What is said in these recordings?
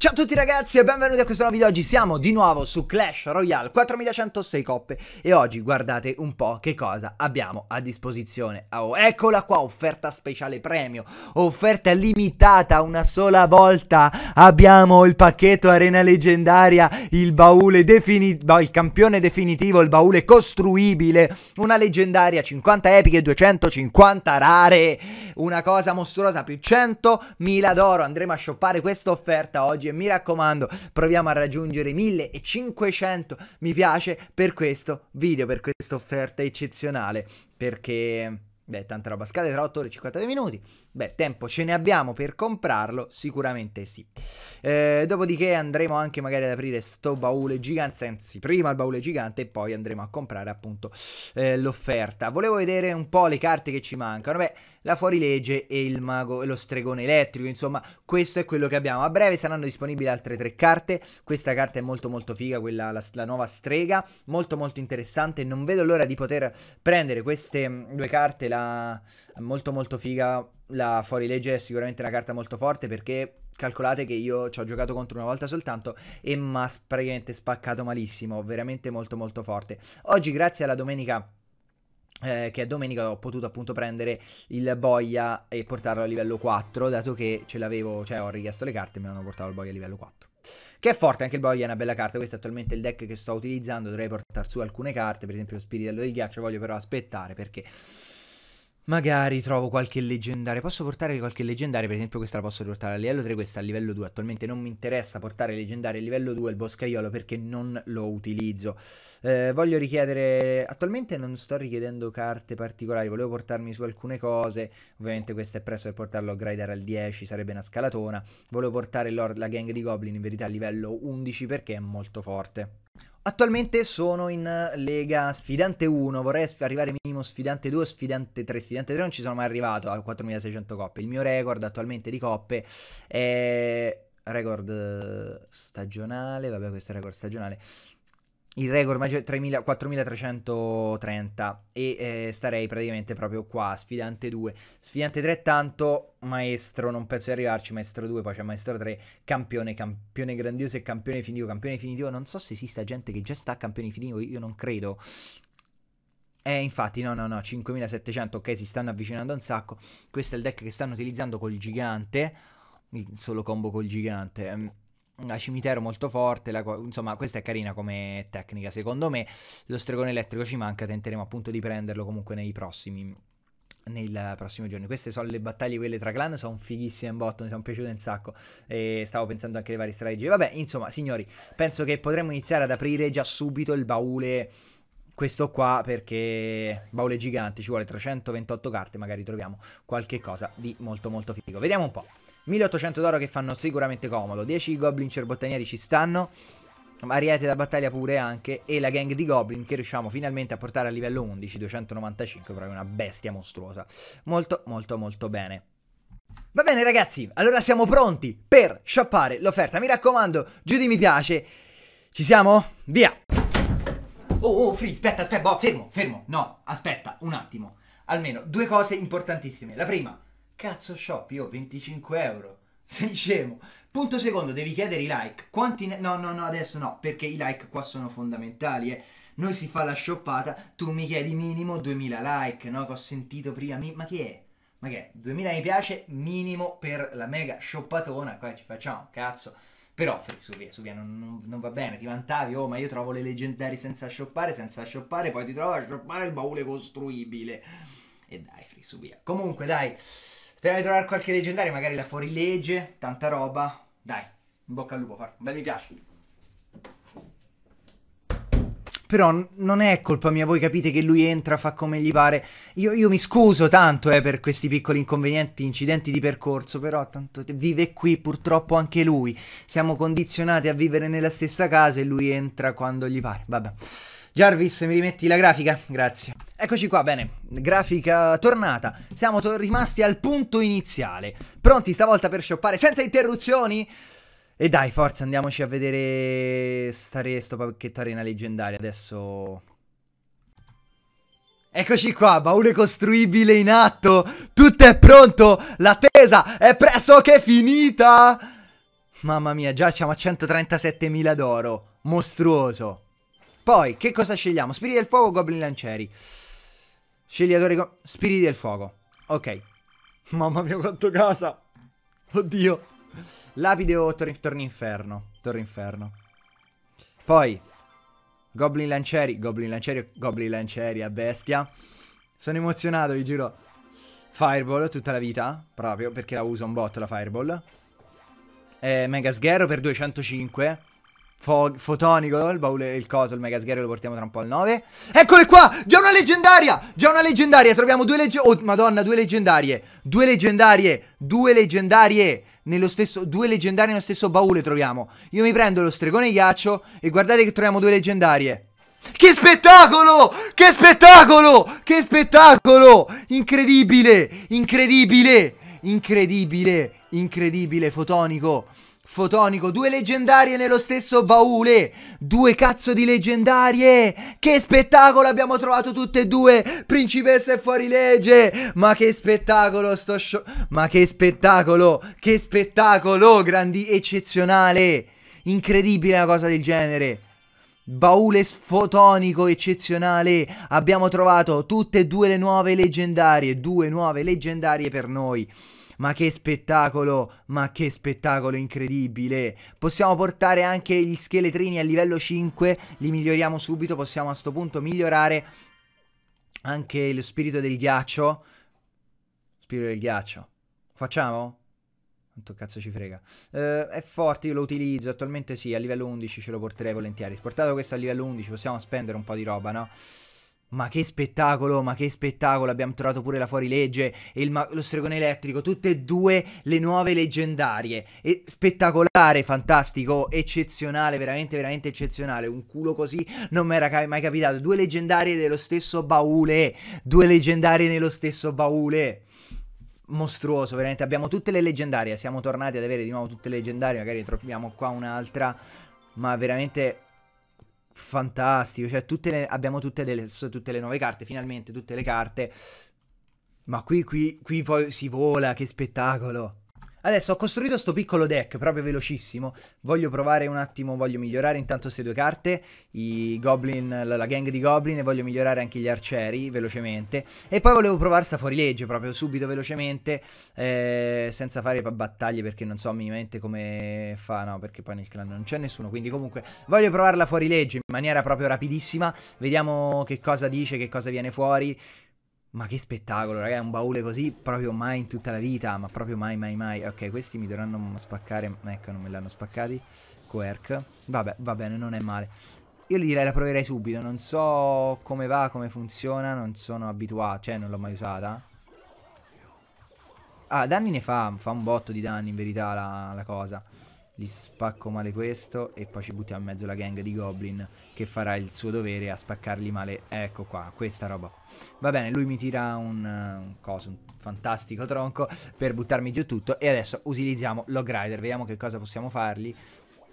Ciao a tutti ragazzi e benvenuti a questo nuovo video, oggi siamo di nuovo su Clash Royale 4106 coppe e oggi guardate un po' che cosa abbiamo a disposizione oh, Eccola qua, offerta speciale premio, offerta limitata una sola volta Abbiamo il pacchetto arena leggendaria, il baule definitivo, il campione definitivo, il baule costruibile Una leggendaria, 50 epiche, 250 rare Una cosa mostruosa, più 100.000 d'oro, andremo a shoppare questa offerta oggi video e mi raccomando proviamo a raggiungere 1500 mi piace per questo video, per questa offerta eccezionale perché... Beh, tanta roba scade tra 8 ore e 52 minuti. Beh, tempo ce ne abbiamo per comprarlo? Sicuramente sì. Eh, dopodiché andremo anche magari ad aprire sto baule gigante, anzi prima il baule gigante e poi andremo a comprare appunto eh, l'offerta. Volevo vedere un po' le carte che ci mancano. Beh, la fuorilegge e il mago e lo stregone elettrico, insomma, questo è quello che abbiamo. A breve saranno disponibili altre tre carte. Questa carta è molto molto figa, quella la, la nuova strega, molto molto interessante. Non vedo l'ora di poter prendere queste mm, due carte, la molto molto figa la fuorilegge è sicuramente una carta molto forte perché calcolate che io ci ho giocato contro una volta soltanto e mi ha praticamente spaccato malissimo, veramente molto molto forte. Oggi grazie alla domenica... Eh, che domenica ho potuto appunto prendere il boia e portarlo a livello 4 dato che ce l'avevo, cioè ho richiesto le carte e mi hanno portato il boia a livello 4 che è forte anche il boia è una bella carta questo è attualmente il deck che sto utilizzando dovrei portare su alcune carte per esempio lo spiritello del ghiaccio voglio però aspettare perché Magari trovo qualche leggendario. Posso portare qualche leggendario? Per esempio, questa la posso portare a livello 3, questa a livello 2. Attualmente non mi interessa portare leggendario a livello 2 il boscaiolo perché non lo utilizzo. Eh, voglio richiedere. Attualmente non sto richiedendo carte particolari. Volevo portarmi su alcune cose. Ovviamente, questo è presto per portarlo a Grider al 10. Sarebbe una scalatona. Volevo portare Lord la gang di Goblin in verità a livello 11 perché è molto forte. Attualmente sono in eh, Lega Sfidante 1, vorrei arrivare minimo Sfidante 2, Sfidante 3, Sfidante 3 non ci sono mai arrivato a 4600 coppe, il mio record attualmente di coppe è record eh, stagionale, vabbè questo è record stagionale, il record maggiore 4330 e eh, starei praticamente proprio qua, sfidante 2. Sfidante 3 tanto, maestro, non penso di arrivarci, maestro 2, poi c'è maestro 3, campione, campione grandioso e campione finitivo, campione finitivo, non so se esista gente che già sta a campione finitivo, io non credo. Eh, infatti, no, no, no, 5700, ok, si stanno avvicinando un sacco. Questo è il deck che stanno utilizzando col gigante, il solo combo col gigante. ehm a cimitero molto forte, la, insomma questa è carina come tecnica secondo me, lo stregone elettrico ci manca, tenteremo appunto di prenderlo comunque nei prossimi nei prossimi giorni. Queste sono le battaglie, quelle tra clan, sono fighissime in botto, mi sono piaciute un sacco e stavo pensando anche alle varie strategie. Vabbè, insomma, signori, penso che potremmo iniziare ad aprire già subito il baule questo qua perché baule gigante, ci vuole 328 carte, magari troviamo qualche cosa di molto molto figo. Vediamo un po'. 1800 d'oro che fanno sicuramente comodo. 10 goblin cerbottanieri ci stanno. Ariete da battaglia pure anche. E la gang di goblin che riusciamo finalmente a portare a livello 11. 295, proprio una bestia mostruosa. Molto, molto, molto bene. Va bene ragazzi, allora siamo pronti per shoppare l'offerta. Mi raccomando, giù di mi piace. Ci siamo? Via! Oh, oh, Free, aspetta, aspetta, boh, fermo, fermo. No, aspetta, un attimo. Almeno due cose importantissime. La prima, Cazzo shop, io 25 euro. Sei scemo. Punto secondo, devi chiedere i like. Quanti... Ne... No, no, no, adesso no, perché i like qua sono fondamentali, eh noi si fa la shoppata, tu mi chiedi minimo 2000 like, no? Che ho sentito prima, mi... ma chi è? Ma che è? 2000 mi piace, minimo per la mega shoppatona, qua ci facciamo, cazzo. Però, Free, su via, su via, non, non, non, va bene, ti vantavi, oh, ma io trovo le leggendari senza shoppare, senza shoppare, poi ti trovo a shoppare il baule costruibile. E dai, Free, su via. Comunque, dai... Speriamo di trovare qualche leggendario, magari la fuorilegge, tanta roba. Dai, in bocca al lupo, forte. bel mi piace. Però non è colpa mia, voi capite che lui entra, fa come gli pare. Io, io mi scuso tanto eh, per questi piccoli inconvenienti, incidenti di percorso, però tanto vive qui purtroppo anche lui. Siamo condizionati a vivere nella stessa casa e lui entra quando gli pare. Vabbè. Jarvis, mi rimetti la grafica? Grazie. Eccoci qua, bene, grafica tornata. Siamo to rimasti al punto iniziale. Pronti stavolta per shoppare senza interruzioni? E dai, forza, andiamoci a vedere stare sto pacchetto arena leggendaria. Adesso... Eccoci qua, baule costruibile in atto. Tutto è pronto, l'attesa è pressoché finita. Mamma mia, già siamo a 137.000 d'oro. Mostruoso. Poi, che cosa scegliamo? Spiriti del fuoco o goblin lancieri? Scegliatore... Spiriti del fuoco. Ok. Mamma mia, quanto casa. Oddio. Lapide o tor inferno. Torre inferno. Poi, goblin lancieri. Goblin lancieri goblin lancieri a bestia. Sono emozionato, vi giuro. Fireball tutta la vita, proprio, perché la uso un botto la Fireball. Eh, Mega Sghero per 205 fo fotonico, il baule, il coso, il megasghiere lo portiamo tra un po' al 9. Eccole qua, già una leggendaria, già una leggendaria, troviamo due leggendarie, oh madonna, due leggendarie, due leggendarie, due leggendarie, nello stesso, due leggendarie nello stesso baule troviamo. Io mi prendo lo stregone ghiaccio e guardate che troviamo due leggendarie. Che spettacolo! Che spettacolo! Che spettacolo! Incredibile! Incredibile! Incredibile! Incredibile fotonico! Fotonico, due leggendarie nello stesso baule. Due cazzo di leggendarie. Che spettacolo abbiamo trovato tutte e due. Principessa e fuorilegge. Ma che spettacolo sto show. Ma che spettacolo. Che spettacolo. Grandi, eccezionale. Incredibile una cosa del genere. Baule sfotonico eccezionale. Abbiamo trovato tutte e due le nuove leggendarie. Due nuove leggendarie per noi. Ma che spettacolo, ma che spettacolo incredibile. Possiamo portare anche gli scheletrini a livello 5, li miglioriamo subito, possiamo a questo punto migliorare anche lo spirito del ghiaccio. Spirito del ghiaccio. Facciamo? Quanto cazzo ci frega. Eh, è forte, io lo utilizzo. Attualmente sì, a livello 11 ce lo porterei volentieri. Sportato questo a livello 11 possiamo spendere un po' di roba, no? Ma che spettacolo, ma che spettacolo, abbiamo trovato pure la fuorilegge e ma- lo stregone elettrico, tutte e due le nuove leggendarie. E spettacolare, fantastico, eccezionale, veramente, veramente eccezionale. Un culo così non mi era ca- mai capitato. Due leggendarie nello stesso baule, due leggendarie nello stesso baule. Mostruoso, veramente. Abbiamo tutte le leggendarie, siamo tornati ad avere di nuovo tutte le leggendarie, magari troviamo qua un'altra, ma veramente fantastico. Cioè, tutte le, abbiamo tutte, delle, tutte le nuove carte, finalmente tutte le carte. Ma qui, qui, qui poi si vola, che spettacolo. Adesso ho costruito questo piccolo deck, proprio velocissimo. Voglio provare un attimo, voglio migliorare intanto queste due carte, i goblin, la gang di goblin, e voglio migliorare anche gli arcieri, velocemente. E poi volevo provare sta fuorilegge, proprio subito, velocemente, eh, senza fare battaglie, perché non so minimamente come fa, no, perché poi nel clan non c'è nessuno. Quindi comunque voglio provarla fuorilegge in maniera proprio rapidissima. Vediamo che cosa dice, che cosa viene fuori. Ma che spettacolo, ragazzi, un baule così proprio mai in tutta la vita, ma proprio mai, mai, mai. Ok, questi mi dovranno spaccare, ecco, non me li hanno spaccati. Quirk, vabbè, va bene, non è male. Io li direi la proverei subito, non so come va, come funziona, non sono abituato, cioè non l'ho mai usata. Ah, danni ne fa, fa un botto di danni in verità la, la cosa gli spacco male questo e poi ci buttiamo in mezzo la gang di Goblin che farà il suo dovere a spaccarli male. Ecco qua, questa roba. Va bene, lui mi tira un, eh, un coso, un fantastico tronco per buttarmi giù tutto e adesso utilizziamo Log Rider, vediamo che cosa possiamo fargli.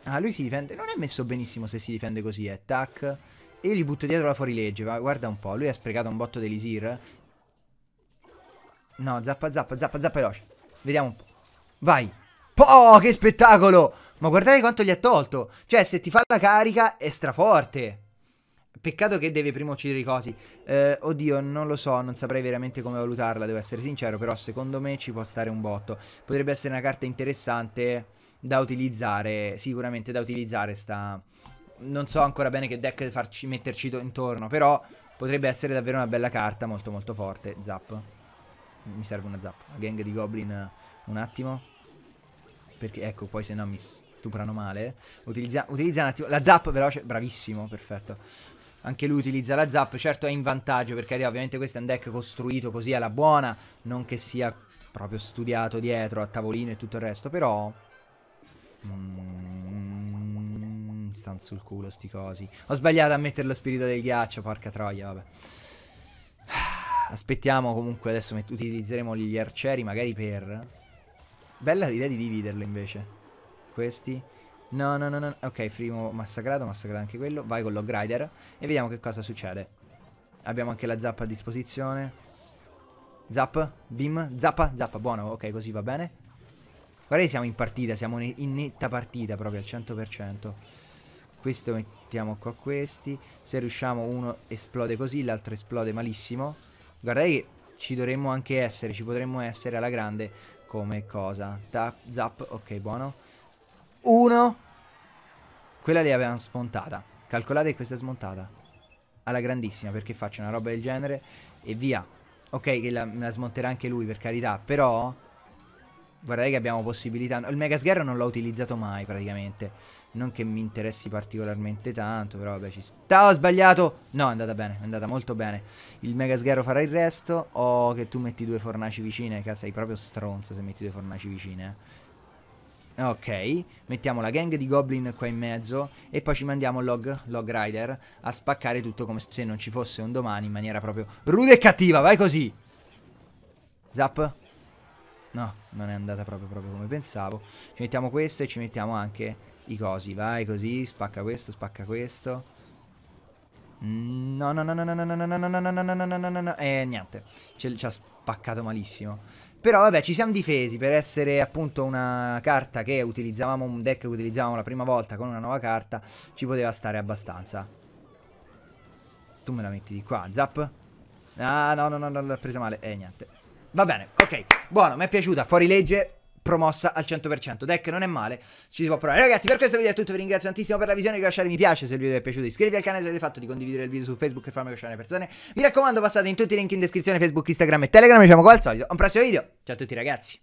Ah, lui si difende, non è messo benissimo se si difende così, eh, tac. E io gli butto dietro la fuorilegge, va. guarda un po', lui ha sprecato un botto d'elisir. No, zappa, zappa, zappa, zappa veloce. Vediamo un po'. Vai, Oh, che spettacolo! Ma guardate quanto gli ha tolto. Cioè, se ti fa la carica è straforte. Peccato che deve prima uccidere i cosi. Eh, oddio, non lo so, non saprei veramente come valutarla, devo essere sincero, però secondo me ci può stare un botto. Potrebbe essere una carta interessante da utilizzare, sicuramente da utilizzare sta... Non so ancora bene che deck farci, metterci intorno, però potrebbe essere davvero una bella carta, molto molto forte. Zap. Mi serve una zap. Gang di Goblin, un attimo perché ecco, poi se no mi stuprano male. Utilizza, utilizza un attimo la zap veloce, bravissimo, perfetto. Anche lui utilizza la zap, certo è in vantaggio perché ovviamente questo è un deck costruito così alla buona, non che sia proprio studiato dietro a tavolino e tutto il resto, però... Mm, stan sul culo sti cosi. Ho sbagliato a mettere lo spirito del ghiaccio, porca troia, vabbè. Aspettiamo comunque, adesso utilizzeremo gli arcieri magari per... Bella l'idea di dividerle invece. Questi. No, no, no, no. Ok, primo massacrato, massacrato anche quello. Vai con Log Rider e vediamo che cosa succede. Abbiamo anche la zappa a disposizione. Zap, bim, zappa, zappa, buono. Ok, così va bene. Guarda che siamo in partita, siamo in netta partita proprio al 100%. Questo mettiamo qua questi. Se riusciamo uno esplode così, l'altro esplode malissimo. Guardate che ci dovremmo anche essere, ci potremmo essere alla grande come cosa. Tap, zap, ok, buono. Uno. Quella lì avevamo smontata. Calcolate che questa è smontata. Alla grandissima, perché faccio una roba del genere e via. Ok, che la, la smonterà anche lui, per carità, però... Guardate che abbiamo possibilità... Il Mega Megasgherro non l'ho utilizzato mai, praticamente. Non che mi interessi particolarmente tanto, però vabbè ci sta. Ho sbagliato! No, è andata bene, è andata molto bene. Il mega sghero farà il resto. Oh, che tu metti due fornaci vicine, che sei proprio stronzo se metti due fornaci vicine. Ok, mettiamo la gang di goblin qua in mezzo e poi ci mandiamo Log, Log Rider a spaccare tutto come se non ci fosse un domani in maniera proprio rude e cattiva, vai così! Zap! No, non è andata proprio, proprio come pensavo. Ci mettiamo questo e ci mettiamo anche i cosi. Vai così, spacca questo, spacca questo. No, no, no, no, no, no, no, no, no, no, no, no, no, no, no, no, no. Eh, niente. Ci ha spaccato malissimo. Però vabbè, ci siamo difesi per essere appunto una carta che utilizzavamo, un deck che utilizzavamo la prima volta con una nuova carta, ci poteva stare abbastanza. Tu me la metti di qua, zap. Ah, no, no, no, no, l'ha presa male. Eh, niente. Va bene, ok. Buono, mi è piaciuta. Fuori legge, promossa al 100%. Deck non è male, ci si può provare. Ragazzi, per questo video è tutto, vi ringrazio tantissimo per la visione, lasciate mi piace se il video vi è piaciuto, iscrivetevi al canale se avete fatto, di condividere il video su Facebook e farmi conoscere le persone. Mi raccomando, passate in tutti i link in descrizione, Facebook, Instagram e Telegram, ci vediamo qua al solito. un prossimo video, ciao a tutti ragazzi.